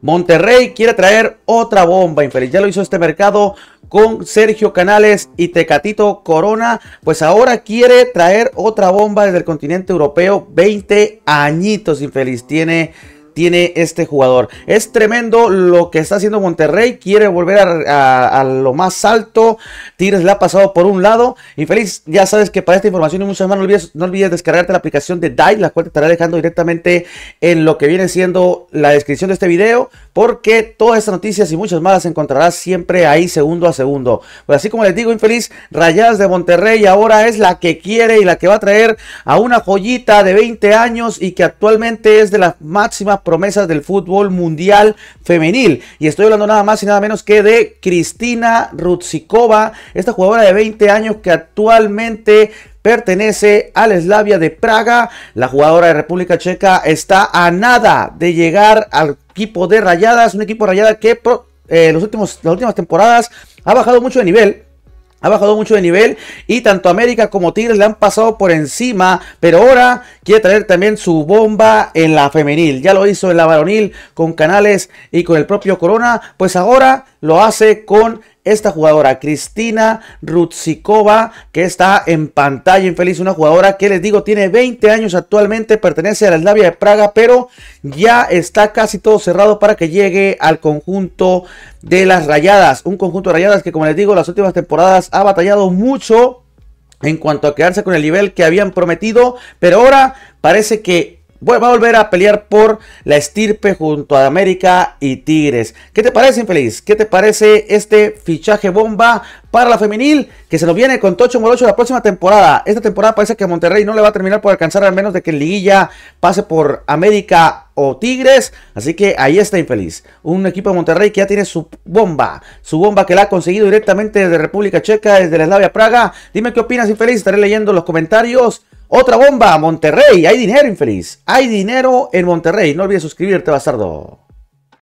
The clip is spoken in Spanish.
Monterrey quiere traer otra bomba infeliz. Ya lo hizo este mercado con Sergio Canales y Tecatito Corona. Pues ahora quiere traer otra bomba desde el continente europeo. 20 añitos infeliz tiene tiene este jugador. Es tremendo lo que está haciendo Monterrey. Quiere volver a, lo más alto. Tigres la ha pasado por un lado. Infeliz, ya sabes que para esta información y muchas más, no olvides, no olvides descargarte la aplicación de DAI, la cual te estará dejando directamente en lo que viene siendo la descripción de este video. Porque todas estas noticias y muchas más las encontrarás siempre ahí segundo a segundo. Pues así como les digo, infeliz, Rayadas de Monterrey ahora es la que quiere y la que va a traer a una joyita de 20 años y que actualmente es de las máxima promesas del fútbol mundial femenil. Y estoy hablando nada más y nada menos que de Cristina Rutsikova, esta jugadora de 20 años que actualmente pertenece a la Eslavia de Praga. La jugadora de República Checa está a nada de llegar al equipo de Rayadas, un equipo de Rayada que eh, los últimos, las últimas temporadas ha bajado mucho de nivel ha bajado mucho de nivel y tanto América como Tigres le han pasado por encima, pero ahora quiere traer también su bomba en la femenil. Ya lo hizo en la varonil con Canales y con el propio Corona, pues ahora lo hace con esta jugadora, Cristina Rutsikova, que está en pantalla infeliz, una jugadora que les digo tiene 20 años actualmente, pertenece a la Slavia de Praga, pero ya está casi todo cerrado para que llegue al conjunto de las rayadas, un conjunto de rayadas que como les digo, las últimas temporadas ha batallado mucho en cuanto a quedarse con el nivel que habían prometido, pero ahora parece que va a volver a pelear por la estirpe junto a América y Tigres. ¿Qué te parece, infeliz? ¿Qué te parece este fichaje bomba para la femenil que se nos viene con Tocho Morocho la próxima temporada? Esta temporada parece que Monterrey no le va a terminar por alcanzar al menos de que Liguilla pase por América o Tigres. Así que ahí está infeliz. Un equipo de Monterrey que ya tiene su bomba. Su bomba que la ha conseguido directamente desde República Checa, desde la Eslavia Praga. Dime qué opinas, infeliz. Estaré leyendo los comentarios. Otra bomba, Monterrey. Hay dinero, infeliz. Hay dinero en Monterrey. No olvides suscribirte, bastardo.